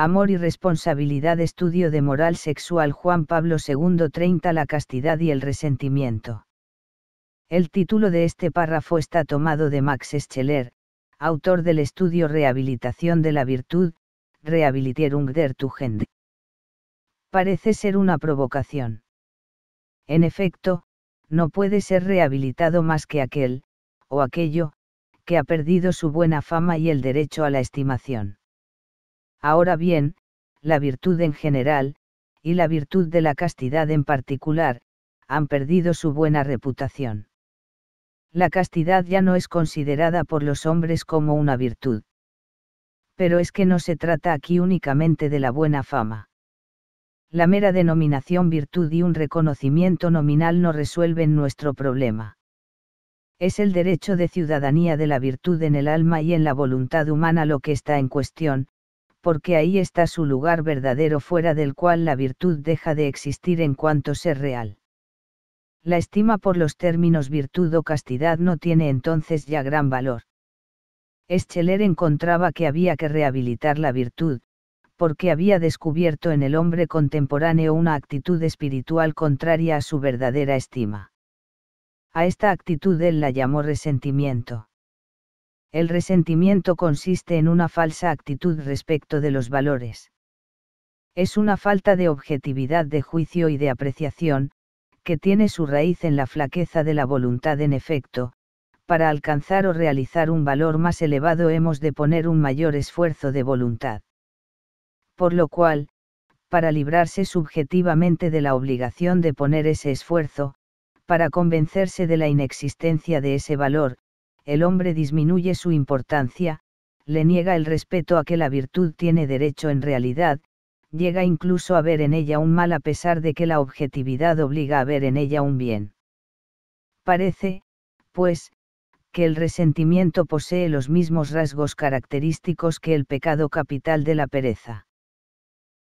Amor y responsabilidad Estudio de moral sexual Juan Pablo II 30 La castidad y el resentimiento. El título de este párrafo está tomado de Max Scheler, autor del estudio Rehabilitación de la Virtud, Rehabilitierung der Tugend. Parece ser una provocación. En efecto, no puede ser rehabilitado más que aquel, o aquello, que ha perdido su buena fama y el derecho a la estimación. Ahora bien, la virtud en general, y la virtud de la castidad en particular, han perdido su buena reputación. La castidad ya no es considerada por los hombres como una virtud. Pero es que no se trata aquí únicamente de la buena fama. La mera denominación virtud y un reconocimiento nominal no resuelven nuestro problema. Es el derecho de ciudadanía de la virtud en el alma y en la voluntad humana lo que está en cuestión, porque ahí está su lugar verdadero fuera del cual la virtud deja de existir en cuanto ser real. La estima por los términos virtud o castidad no tiene entonces ya gran valor. Scheler encontraba que había que rehabilitar la virtud, porque había descubierto en el hombre contemporáneo una actitud espiritual contraria a su verdadera estima. A esta actitud él la llamó resentimiento. El resentimiento consiste en una falsa actitud respecto de los valores. Es una falta de objetividad de juicio y de apreciación, que tiene su raíz en la flaqueza de la voluntad en efecto, para alcanzar o realizar un valor más elevado hemos de poner un mayor esfuerzo de voluntad. Por lo cual, para librarse subjetivamente de la obligación de poner ese esfuerzo, para convencerse de la inexistencia de ese valor, el hombre disminuye su importancia, le niega el respeto a que la virtud tiene derecho en realidad, llega incluso a ver en ella un mal a pesar de que la objetividad obliga a ver en ella un bien. Parece, pues, que el resentimiento posee los mismos rasgos característicos que el pecado capital de la pereza.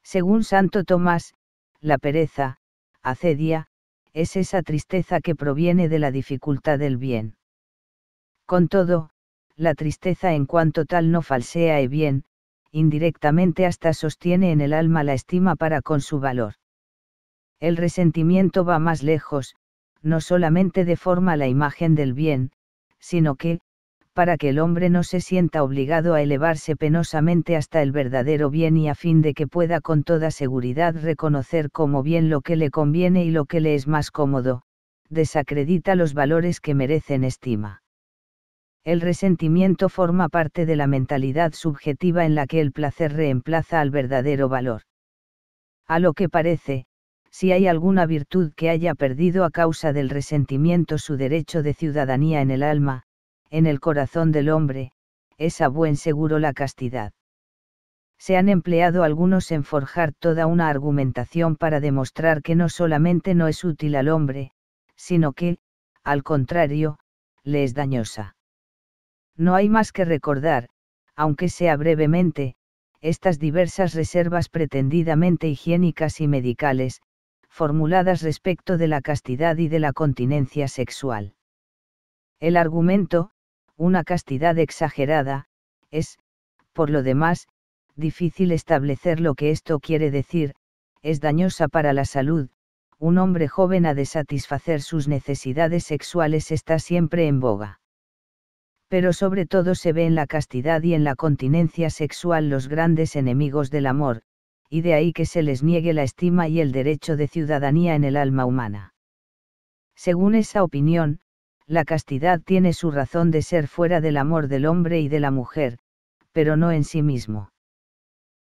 Según Santo Tomás, la pereza, acedia, es esa tristeza que proviene de la dificultad del bien. Con todo, la tristeza en cuanto tal no falsea e bien, indirectamente hasta sostiene en el alma la estima para con su valor. El resentimiento va más lejos, no solamente deforma la imagen del bien, sino que, para que el hombre no se sienta obligado a elevarse penosamente hasta el verdadero bien y a fin de que pueda con toda seguridad reconocer como bien lo que le conviene y lo que le es más cómodo, desacredita los valores que merecen estima el resentimiento forma parte de la mentalidad subjetiva en la que el placer reemplaza al verdadero valor. A lo que parece, si hay alguna virtud que haya perdido a causa del resentimiento su derecho de ciudadanía en el alma, en el corazón del hombre, es a buen seguro la castidad. Se han empleado algunos en forjar toda una argumentación para demostrar que no solamente no es útil al hombre, sino que, al contrario, le es dañosa. No hay más que recordar, aunque sea brevemente, estas diversas reservas pretendidamente higiénicas y medicales, formuladas respecto de la castidad y de la continencia sexual. El argumento, una castidad exagerada, es, por lo demás, difícil establecer lo que esto quiere decir, es dañosa para la salud, un hombre joven ha de satisfacer sus necesidades sexuales está siempre en boga pero sobre todo se ve en la castidad y en la continencia sexual los grandes enemigos del amor, y de ahí que se les niegue la estima y el derecho de ciudadanía en el alma humana. Según esa opinión, la castidad tiene su razón de ser fuera del amor del hombre y de la mujer, pero no en sí mismo.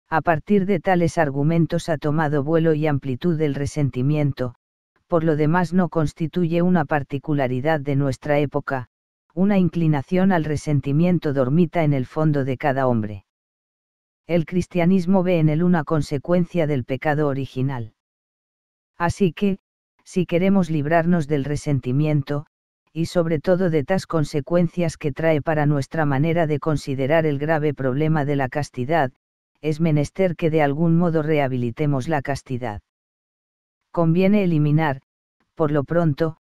A partir de tales argumentos ha tomado vuelo y amplitud el resentimiento, por lo demás no constituye una particularidad de nuestra época, una inclinación al resentimiento dormita en el fondo de cada hombre. El cristianismo ve en él una consecuencia del pecado original. Así que, si queremos librarnos del resentimiento, y sobre todo de tas consecuencias que trae para nuestra manera de considerar el grave problema de la castidad, es menester que de algún modo rehabilitemos la castidad. Conviene eliminar, por lo pronto,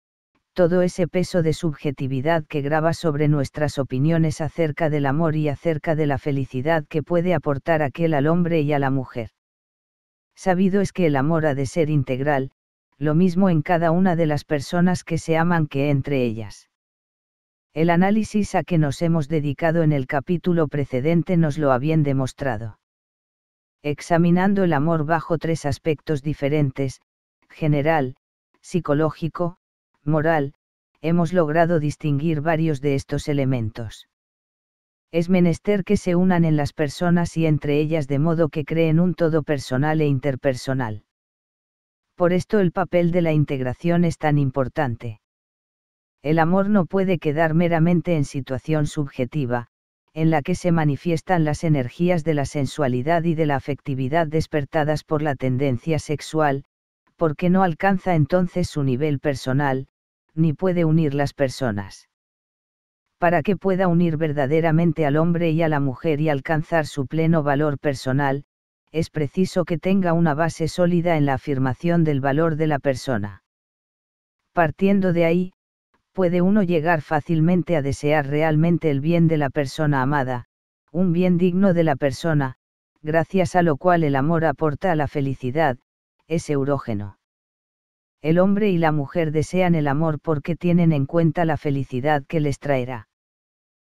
todo ese peso de subjetividad que graba sobre nuestras opiniones acerca del amor y acerca de la felicidad que puede aportar aquel al hombre y a la mujer. Sabido es que el amor ha de ser integral, lo mismo en cada una de las personas que se aman que entre ellas. El análisis a que nos hemos dedicado en el capítulo precedente nos lo habían demostrado. Examinando el amor bajo tres aspectos diferentes, general, psicológico, moral, hemos logrado distinguir varios de estos elementos. Es menester que se unan en las personas y entre ellas de modo que creen un todo personal e interpersonal. Por esto el papel de la integración es tan importante. El amor no puede quedar meramente en situación subjetiva, en la que se manifiestan las energías de la sensualidad y de la afectividad despertadas por la tendencia sexual, porque no alcanza entonces su nivel personal, ni puede unir las personas. Para que pueda unir verdaderamente al hombre y a la mujer y alcanzar su pleno valor personal, es preciso que tenga una base sólida en la afirmación del valor de la persona. Partiendo de ahí, puede uno llegar fácilmente a desear realmente el bien de la persona amada, un bien digno de la persona, gracias a lo cual el amor aporta a la felicidad, es eurógeno el hombre y la mujer desean el amor porque tienen en cuenta la felicidad que les traerá.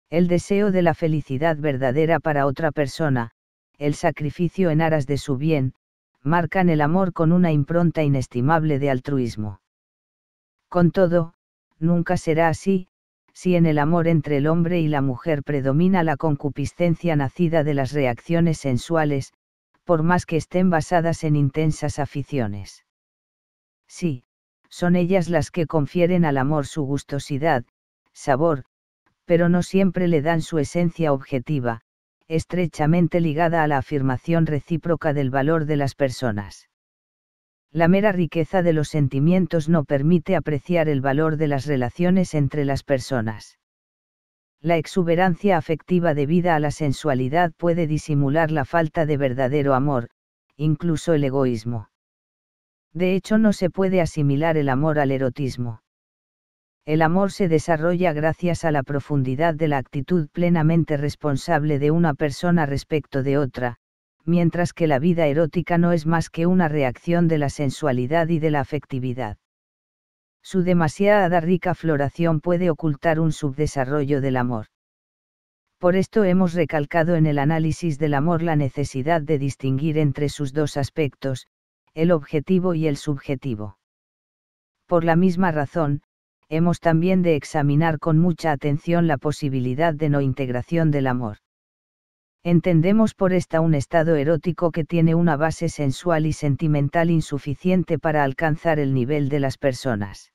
El deseo de la felicidad verdadera para otra persona, el sacrificio en aras de su bien, marcan el amor con una impronta inestimable de altruismo. Con todo, nunca será así, si en el amor entre el hombre y la mujer predomina la concupiscencia nacida de las reacciones sensuales, por más que estén basadas en intensas aficiones. Sí, son ellas las que confieren al amor su gustosidad, sabor, pero no siempre le dan su esencia objetiva, estrechamente ligada a la afirmación recíproca del valor de las personas. La mera riqueza de los sentimientos no permite apreciar el valor de las relaciones entre las personas. La exuberancia afectiva debida a la sensualidad puede disimular la falta de verdadero amor, incluso el egoísmo. De hecho no se puede asimilar el amor al erotismo. El amor se desarrolla gracias a la profundidad de la actitud plenamente responsable de una persona respecto de otra, mientras que la vida erótica no es más que una reacción de la sensualidad y de la afectividad. Su demasiada rica floración puede ocultar un subdesarrollo del amor. Por esto hemos recalcado en el análisis del amor la necesidad de distinguir entre sus dos aspectos, el objetivo y el subjetivo. Por la misma razón, hemos también de examinar con mucha atención la posibilidad de no integración del amor. Entendemos por esta un estado erótico que tiene una base sensual y sentimental insuficiente para alcanzar el nivel de las personas.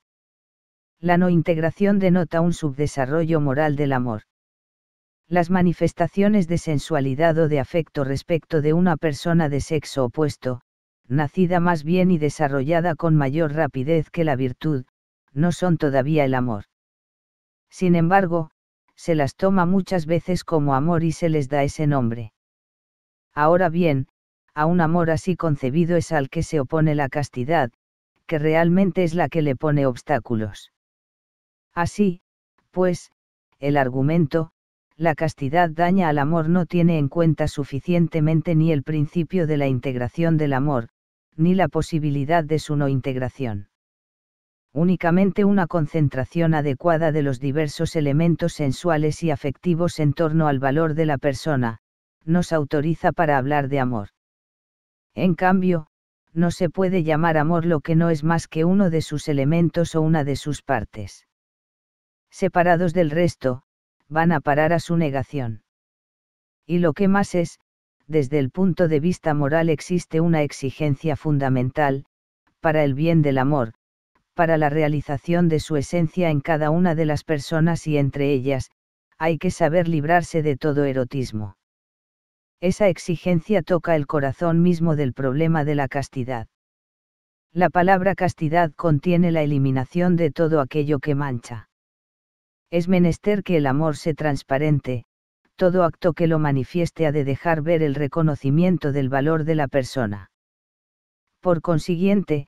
La no integración denota un subdesarrollo moral del amor. Las manifestaciones de sensualidad o de afecto respecto de una persona de sexo opuesto, nacida más bien y desarrollada con mayor rapidez que la virtud, no son todavía el amor. Sin embargo, se las toma muchas veces como amor y se les da ese nombre. Ahora bien, a un amor así concebido es al que se opone la castidad, que realmente es la que le pone obstáculos. Así, pues, el argumento, la castidad daña al amor no tiene en cuenta suficientemente ni el principio de la integración del amor, ni la posibilidad de su no integración. Únicamente una concentración adecuada de los diversos elementos sensuales y afectivos en torno al valor de la persona, nos autoriza para hablar de amor. En cambio, no se puede llamar amor lo que no es más que uno de sus elementos o una de sus partes. Separados del resto, van a parar a su negación. Y lo que más es, desde el punto de vista moral existe una exigencia fundamental, para el bien del amor, para la realización de su esencia en cada una de las personas y entre ellas, hay que saber librarse de todo erotismo. Esa exigencia toca el corazón mismo del problema de la castidad. La palabra castidad contiene la eliminación de todo aquello que mancha. Es menester que el amor se transparente, todo acto que lo manifieste ha de dejar ver el reconocimiento del valor de la persona. Por consiguiente,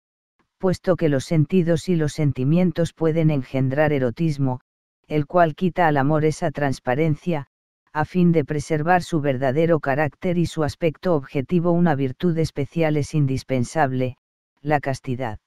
puesto que los sentidos y los sentimientos pueden engendrar erotismo, el cual quita al amor esa transparencia, a fin de preservar su verdadero carácter y su aspecto objetivo una virtud especial es indispensable, la castidad.